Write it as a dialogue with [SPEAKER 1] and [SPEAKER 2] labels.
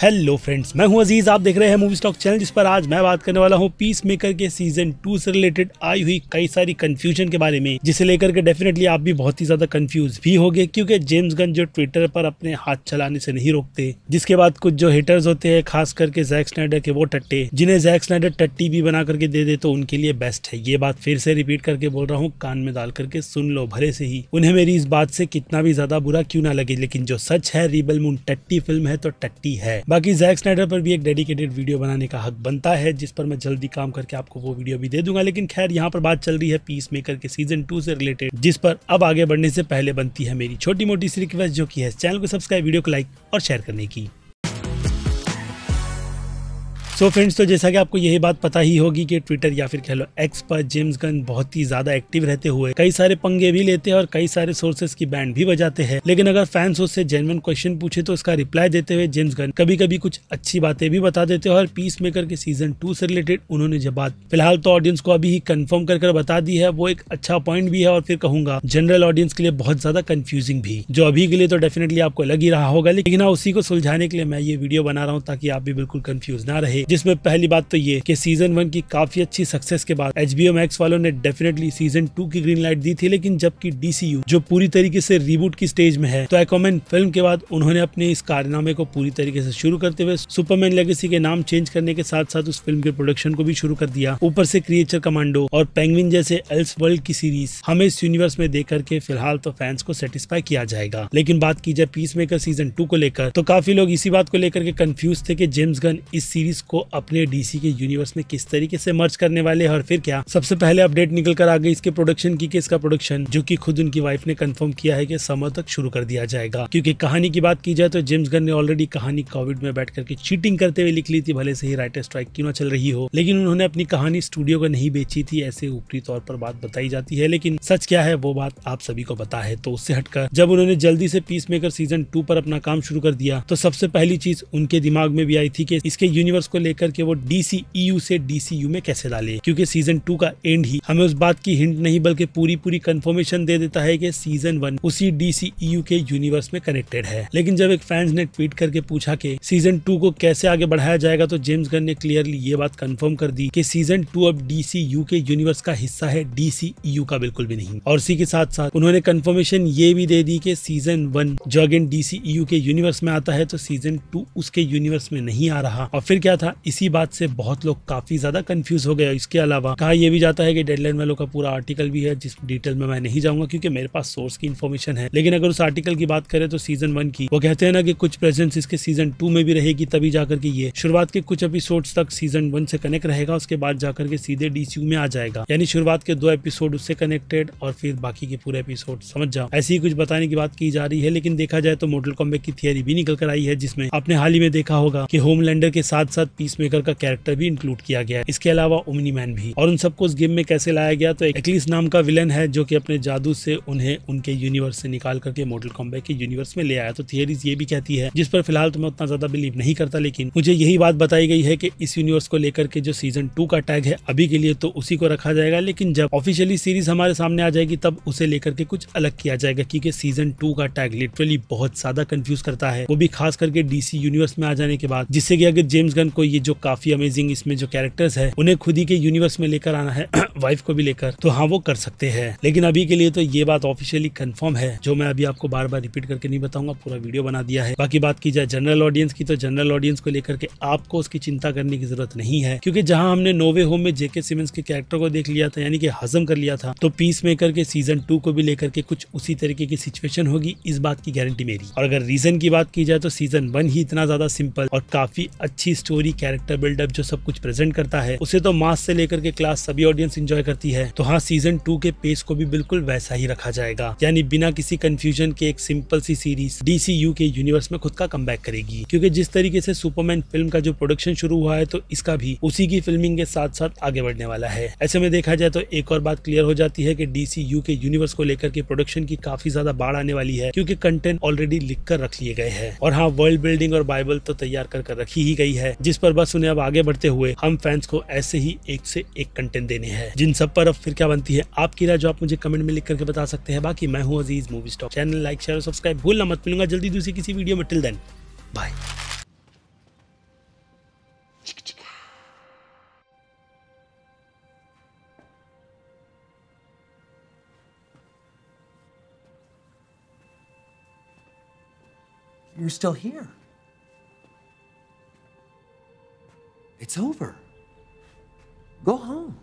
[SPEAKER 1] Hello friends मैं हूं अजीज़ आप देख रहे हैं मूवी स्टॉक चैनल जिस पर आज मैं बात करने वाला हूं पीस मेकर के सीजन टू से रिलेटेड आई हुई कई सारी कंफ्यूजन के बारे में जिसे लेकर के डेफिनेटली आप भी बहुत ही ज़्यादा कंफ्यूज भी हो गए क्योंकि जेम्स गन जो ट्विटर पर अपने हाथ चलाने से नहीं रोकते जिसके बाद कुछ जो हिटर्स होते हैं खास करके जैक स्नाइडर के वो टट्टे जिन्हें जैक स्नाइडर टट्टी भी बना करके दे दे तो उनके लिए बेस्ट है ये बात फिर से रिपीट करके बोल रहा हूँ कान में डाल करके सुन लो भरे से ही उन्हें मेरी इस बात से कितना भी ज़्यादा बुरा क्यों ना लगे लेकिन जो सच है रिबल मून टट्टी फिल्म है तो टट्टी है बाकी जैक स्नाइडर पर भी एक डेडिकेटेड वीडियो बनाने का हक बनता है जिस पर मैं जल्दी काम करके आपको वो वीडियो भी दे दूंगा लेकिन खैर यहाँ पर बात चल रही है पीस मेकर के सीजन टू से रिलेटेड जिस पर अब आगे बढ़ने से पहले बनती है मेरी छोटी मोटी सी रिक्वेस्ट जो की है चैनल को सब्सक्राइब वीडियो को लाइक और शेयर करने की सो so फ्रेंड्स तो जैसा कि आपको यही बात पता ही होगी कि ट्विटर या फिर कह लो एक्स पर जेम्स गन बहुत ही ज्यादा एक्टिव रहते हुए कई सारे पंगे भी लेते हैं और कई सारे सोर्सेस की बैंड भी बजाते हैं लेकिन अगर फैंस उससे जेनवन क्वेश्चन पूछे तो उसका रिप्लाई देते हुए जेम्स गन कभी कभी कुछ अच्छी बातें भी बता देते हैं और पीस मेकर के सीजन टू से रिलेटेड उन्होंने जब बात फिलहाल तो ऑडियंस को अभी ही कन्फर्म कर कर बता दी है वो एक अच्छा पॉइंट भी है और फिर कहूंगा जनरल ऑडियंस के लिए बहुत ज्यादा कंफ्यूजिंग भी जो अभी के लिए तो डेफिनेटली आपको लग ही रहा होगा लेकिन हाँ, उसी को सुलझाने के लिए मैं ये वीडियो बना रहा हूँ ताकि आप भी बिल्कुल कंफ्यूज ना रहे जिसमें पहली बात तो ये कि सीजन वन की काफी अच्छी सक्सेस के बाद एच बी मैक्स वालों ने डेफिनेटली सीजन टू की ग्रीन लाइट दी थी लेकिन जबकि डी जो पूरी तरीके से रिबूट की स्टेज में है तो एक्मेन फिल्म के बाद उन्होंने अपने इस कारनामे को पूरी तरीके से शुरू करते हुए सुपरमैन लेगेसी के नाम चेंज करने के साथ साथ उस फिल्म के प्रोडक्शन को भी शुरू कर दिया ऊपर से क्रिएचर कमांडो और पेंगविन जैसे एल्स वर्ल्ड की सीरीज हमें इस यूनिवर्स में देख करके फिलहाल तो फैंस को सेटिस्फाई किया जाएगा लेकिन बात की जाए पीस मेकर सीजन टू को लेकर तो काफी लोग इसी बात को लेकर के कंफ्यूज थे कि जेम्स गन इस सीरीज को को अपने डीसी के यूनिवर्स में किस तरीके से मर्ज करने वाले हैं और फिर क्या सबसे पहले अपडेट निकल कर आ गई इसके प्रोडक्शन की कि इसका प्रोडक्शन जो कि खुद उनकी वाइफ ने कंफर्म किया है कि समर तक शुरू कर दिया जाएगा क्योंकि कहानी की बात की जाए तो जेम्स गन ने ऑलरेडी कहानी कोविड में बैठ करके चीटिंग करते हुए लिख ली थी भले से ही राइटर स्ट्राइक क्यों ना चल रही हो लेकिन उन्होंने अपनी कहानी स्टूडियो को नहीं बेची थी ऐसे ऊपरी तौर पर बात बताई जाती है लेकिन सच क्या है वो बात आप सभी को पता है तो उससे हटकर जब उन्होंने जल्दी से पीस मेकर सीजन टू पर अपना काम शुरू कर दिया तो सबसे पहली चीज उनके दिमाग में भी आई थी कि इसके यूनिवर्स को लेकर के वो डीसी e से डीसीयू में कैसे डाले क्योंकि सीजन टू का एंड ही हमें उस बात की हिंट नहीं बल्कि पूरी पूरी कंफर्मेशन दे देता है कि सीजन वन उसी डीसीयू e के यूनिवर्स में कनेक्टेड है लेकिन जब एक फैंस ने ट्वीट करके पूछा कि सीजन टू को कैसे आगे बढ़ाया जाएगा तो जेम्स गन ने क्लियरली ये बात कंफर्म कर दी कि सीजन टू अब डीसीयू e के यूनिवर्स का हिस्सा है डीसीयू का बिल्कुल भी नहीं और इसी के साथ साथ उन्होंने कंफर्मेशन ये भी दे दी कि सीजन वन जो अगेन डीसीयू के यूनिवर्स में आता है तो सीजन टू उसके यूनिवर्स में नहीं आ रहा और फिर क्या था इसी बात से बहुत लोग काफ़ी ज़्यादा कंफ्यूज हो गए इसके अलावा कहा यह भी जाता है कि डेडलाइन वालों का पूरा आर्टिकल भी है जिस डिटेल में मैं नहीं जाऊंगा क्योंकि मेरे पास सोर्स की इन्फॉर्मेशन है लेकिन अगर उस आर्टिकल की बात करें तो सीजन वन की वो कहते हैं ना कि कुछ प्रेजेंस इसके सीजन टू में भी रहेगी तभी जाकर के ये शुरुआत के कुछ एपिसोड तक सीजन वन से कनेक्ट रहेगा उसके बाद जाकर के सीधे डीसीयू में आ जाएगा यानी शुरुआत के दो एपिसोड उससे कनेक्टेड और फिर बाकी के पूरे एपिसोड समझ जाओ ऐसी ही कुछ बताने की बात की जा रही है लेकिन देखा जाए तो मोटल कॉम्बे की थियरी भी निकल कर आई है जिसमें आपने हाल ही में देखा होगा की होमलैंडर के साथ साथ पी पीस मेकर का कैरेक्टर भी इंक्लूड किया गया है इसके अलावा ओमनी मैन भी और उन सबको इस गेम में कैसे लाया गया तो एक्लिस नाम का विलन है जो कि अपने जादू से उन्हें उनके यूनिवर्स से निकाल करके मॉडल कॉम्बे के यूनिवर्स में ले आया तो थियरीज ये भी कहती है जिस पर फिलहाल तो मैं उतना ज्यादा बिलीव नहीं करता लेकिन मुझे यही बात बताई गई है कि इस यूनिवर्स को लेकर के जो सीजन टू का टैग है अभी के लिए तो उसी को रखा जाएगा लेकिन जब ऑफिशियली सीरीज हमारे सामने आ जाएगी तब उसे लेकर के कुछ अलग किया जाएगा क्योंकि सीजन टू का टैग लिटरली बहुत ज्यादा कंफ्यूज करता है वो भी खास करके डीसी यूनिवर्स में आ जाने के बाद जिससे कि अगर जेम्स गन को ये जो काफी अमेजिंग इसमें जो कैरेक्टर्स है उन्हें खुद ही के यूनिवर्स में लेकर आना है वाइफ को भी लेकर तो हाँ वो कर सकते हैं लेकिन अभी के लिए तो ये बात ऑफिशियली कंफर्म है जो मैं अभी आपको बार बार रिपीट करके नहीं बताऊंगा पूरा वीडियो बना दिया है बाकी बात की जाए जनरल ऑडियंस की तो जनरल ऑडियंस को लेकर के आपको उसकी चिंता करने की जरूरत नहीं है क्योंकि जहां हमने नोवे होम में जेके सिमेंस के कैरेक्टर को देख लिया था यानी कि हजम कर लिया था तो पीस मेकर के सीजन टू को भी लेकर के कुछ उसी तरीके की सिचुएशन होगी इस बात की गारंटी मेरी और अगर रीजन की बात की जाए तो सीजन वन ही इतना ज्यादा सिंपल और काफी अच्छी स्टोरी कैरेक्टर बिल्डअप जो सब कुछ प्रेजेंट करता है उसे तो मास से लेकर के क्लास सभी ऑडियंस इंजॉय करती है तो हाँ सीजन टू के पेस को भी बिल्कुल वैसा ही रखा जाएगा यानी बिना किसी कंफ्यूजन के एक सिंपल सी सीरीज डी के यूनिवर्स में खुद का कम करेगी क्योंकि जिस तरीके से सुपरमैन फिल्म का जो प्रोडक्शन शुरू हुआ है तो इसका भी उसी की फिल्मिंग के साथ साथ आगे बढ़ने वाला है ऐसे में देखा जाए तो एक और बात क्लियर हो जाती है कि डीसीयू के यूनिवर्स को लेकर के प्रोडक्शन की काफी ज्यादा बाढ़ आने वाली है क्योंकि कंटेंट ऑलरेडी लिख कर रख लिए गए हैं और हाँ वर्ल्ड बिल्डिंग और बाइबल तो तैयार कर, कर रखी ही गई है जिस पर पर बस उन्हें अब आगे बढ़ते हुए हम फैंस को ऐसे ही एक से एक कंटेंट देने हैं जिन सब पर अब फिर क्या बनती है आपकी राय जो आप मुझे कमेंट में लिख करके बता सकते हैं बाकी मैं हूँ Aziz movie stock channel like share subscribe भूलना मत मिलूंगा जल्दी दूसरी किसी वीडियो में till then bye You're still here. It's over. Go home.